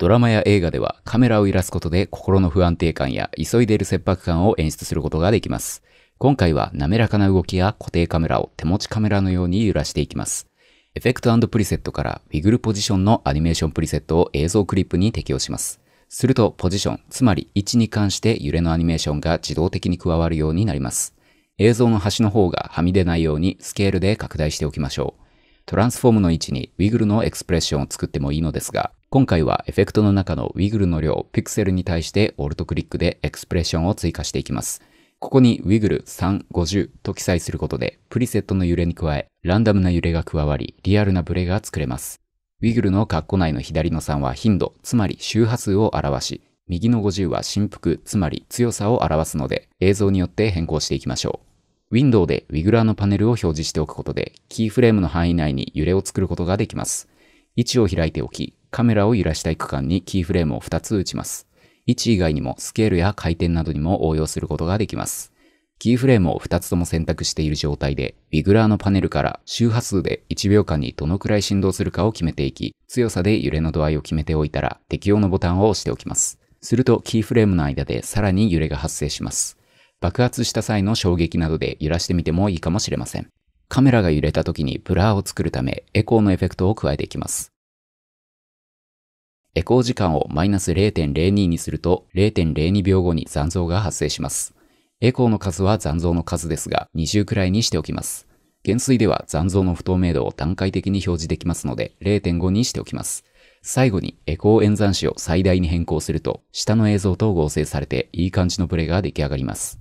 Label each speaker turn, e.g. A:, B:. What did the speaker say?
A: ドラマや映画ではカメラを揺らすことで心の不安定感や急いでいる切迫感を演出することができます。今回は滑らかな動きや固定カメラを手持ちカメラのように揺らしていきます。エフェクトプリセットからウィグルポジションのアニメーションプリセットを映像クリップに適用します。するとポジション、つまり位置に関して揺れのアニメーションが自動的に加わるようになります。映像の端の方がはみ出ないようにスケールで拡大しておきましょう。トランスフォームの位置にウィグルのエクスプレッションを作ってもいいのですが、今回はエフェクトの中のウィグルの量、ピクセルに対してオルトクリックでエクスプレッションを追加していきます。ここにウィグル350と記載することで、プリセットの揺れに加え、ランダムな揺れが加わり、リアルなブレが作れます。ウィグルの括弧内の左の3は頻度、つまり周波数を表し、右の50は振幅、つまり強さを表すので、映像によって変更していきましょう。ウィンドウでウィグラーのパネルを表示しておくことで、キーフレームの範囲内に揺れを作ることができます。位置を開いておき、カメラを揺らしたい区間にキーフレームを2つ打ちます。位置以外にもスケールや回転などにも応用することができます。キーフレームを2つとも選択している状態で、ビグラーのパネルから周波数で1秒間にどのくらい振動するかを決めていき、強さで揺れの度合いを決めておいたら、適用のボタンを押しておきます。すると、キーフレームの間でさらに揺れが発生します。爆発した際の衝撃などで揺らしてみてもいいかもしれません。カメラが揺れた時にブラーを作るため、エコーのエフェクトを加えていきます。エコー時間をマイナス0.02にすると0.02秒後に残像が発生します。エコーの数は残像の数ですが20くらいにしておきます。減衰では残像の不透明度を段階的に表示できますので0.5にしておきます。最後にエコー演算子を最大に変更すると下の映像と合成されていい感じのプレイが出来上がります。